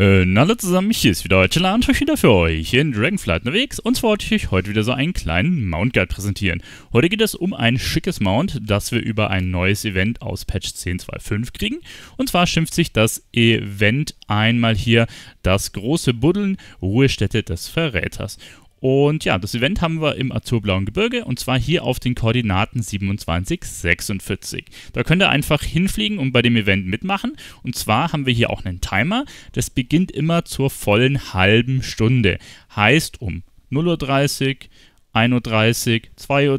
Hallo äh, na, alle zusammen, hier ist wieder heute und euch wieder für euch in Dragonflight unterwegs. Und zwar wollte ich euch heute wieder so einen kleinen Mount Guide präsentieren. Heute geht es um ein schickes Mount, das wir über ein neues Event aus Patch 10.2.5 kriegen. Und zwar schimpft sich das Event einmal hier das große Buddeln Ruhestätte des Verräters. Und ja, das Event haben wir im azurblauen Gebirge und zwar hier auf den Koordinaten 27, 46. Da könnt ihr einfach hinfliegen und bei dem Event mitmachen. Und zwar haben wir hier auch einen Timer. Das beginnt immer zur vollen halben Stunde. Heißt um 0.30 Uhr, 1.30 Uhr, 2.30 Uhr,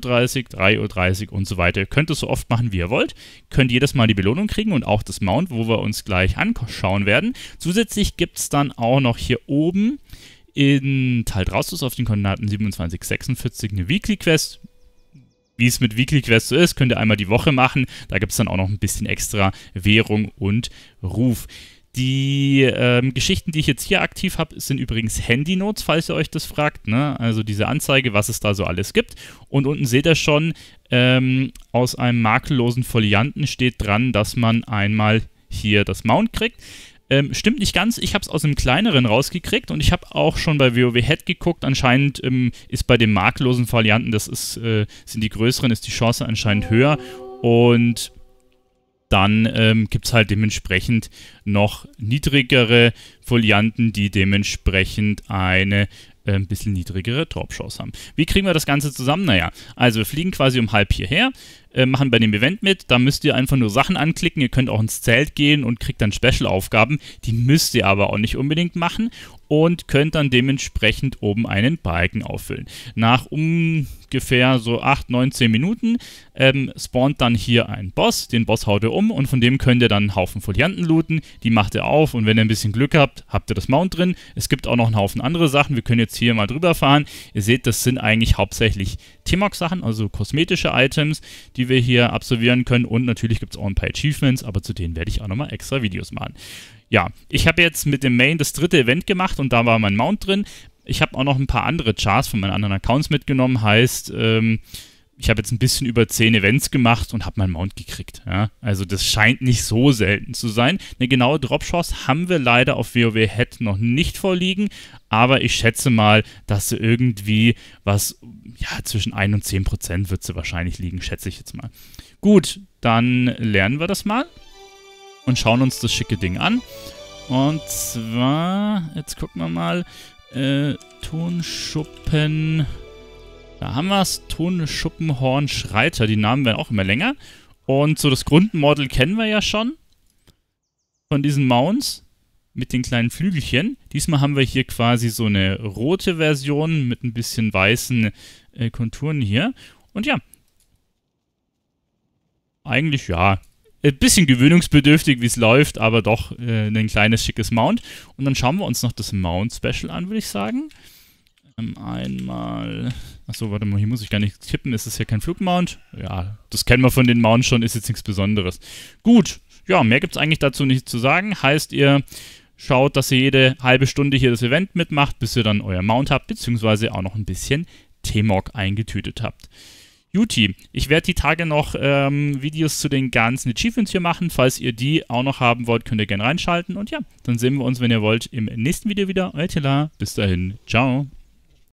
3.30 Uhr und so weiter. Ihr könnt es so oft machen, wie ihr wollt. Könnt jedes Mal die Belohnung kriegen und auch das Mount, wo wir uns gleich anschauen werden. Zusätzlich gibt es dann auch noch hier oben in Teil Drausus auf den Koordinaten 27, 46 eine Weekly Quest. Wie es mit Weekly Quest so ist, könnt ihr einmal die Woche machen. Da gibt es dann auch noch ein bisschen extra Währung und Ruf. Die ähm, Geschichten, die ich jetzt hier aktiv habe, sind übrigens Handy-Notes, falls ihr euch das fragt. Ne? Also diese Anzeige, was es da so alles gibt. Und unten seht ihr schon, ähm, aus einem makellosen Folianten steht dran, dass man einmal hier das Mount kriegt. Ähm, stimmt nicht ganz, ich habe es aus einem kleineren rausgekriegt und ich habe auch schon bei WoW Head geguckt. Anscheinend ähm, ist bei den marklosen Varianten, das ist, äh, sind die größeren, ist die Chance anscheinend höher. Und dann ähm, gibt es halt dementsprechend noch niedrigere Folianten, die dementsprechend eine äh, ein bisschen niedrigere Dropshows haben. Wie kriegen wir das Ganze zusammen? Naja, also wir fliegen quasi um halb hierher, äh, machen bei dem Event mit, da müsst ihr einfach nur Sachen anklicken, ihr könnt auch ins Zelt gehen und kriegt dann Special-Aufgaben, die müsst ihr aber auch nicht unbedingt machen und könnt dann dementsprechend oben einen Balken auffüllen. Nach ungefähr so 8, 9, 10 Minuten ähm, spawnt dann hier ein Boss, den Boss haut ihr um und von dem könnt ihr dann einen Haufen Folianten looten, die macht ihr auf und wenn ihr ein bisschen Glück habt, habt ihr das Mount drin. Es gibt auch noch einen Haufen andere Sachen, wir können jetzt hier mal drüber fahren. Ihr seht, das sind eigentlich hauptsächlich Timok-Sachen, also kosmetische Items, die wir hier absolvieren können und natürlich gibt es auch ein paar Achievements, aber zu denen werde ich auch nochmal extra Videos machen ja, ich habe jetzt mit dem Main das dritte Event gemacht und da war mein Mount drin. Ich habe auch noch ein paar andere Charts von meinen anderen Accounts mitgenommen. Heißt, ähm, ich habe jetzt ein bisschen über 10 Events gemacht und habe meinen Mount gekriegt. Ja? Also das scheint nicht so selten zu sein. Eine genaue Dropchance haben wir leider auf WoW Head noch nicht vorliegen, aber ich schätze mal, dass sie irgendwie was, ja, zwischen 1 und 10 Prozent wird sie wahrscheinlich liegen, schätze ich jetzt mal. Gut, dann lernen wir das mal und schauen uns das schicke Ding an. Und zwar, jetzt gucken wir mal, äh, Tonschuppen, da haben wir es, Tonschuppenhorn Schreiter, die Namen werden auch immer länger. Und so das Grundmodel kennen wir ja schon von diesen Mounts mit den kleinen Flügelchen. Diesmal haben wir hier quasi so eine rote Version mit ein bisschen weißen äh, Konturen hier. Und ja, eigentlich ja, ein bisschen gewöhnungsbedürftig, wie es läuft, aber doch äh, ein kleines, schickes Mount. Und dann schauen wir uns noch das Mount-Special an, würde ich sagen. Ähm, einmal. Achso, warte mal, hier muss ich gar nicht tippen. Ist das hier kein Flugmount? Ja, das kennen wir von den Mounts schon, ist jetzt nichts Besonderes. Gut, ja, mehr gibt es eigentlich dazu nicht zu sagen. Heißt, ihr schaut, dass ihr jede halbe Stunde hier das Event mitmacht, bis ihr dann euer Mount habt, beziehungsweise auch noch ein bisschen T-Mog eingetütet habt. Juti, ich werde die Tage noch ähm, Videos zu den ganzen Achievements hier machen. Falls ihr die auch noch haben wollt, könnt ihr gerne reinschalten. Und ja, dann sehen wir uns, wenn ihr wollt, im nächsten Video wieder. Euer Tila. Bis dahin. Ciao.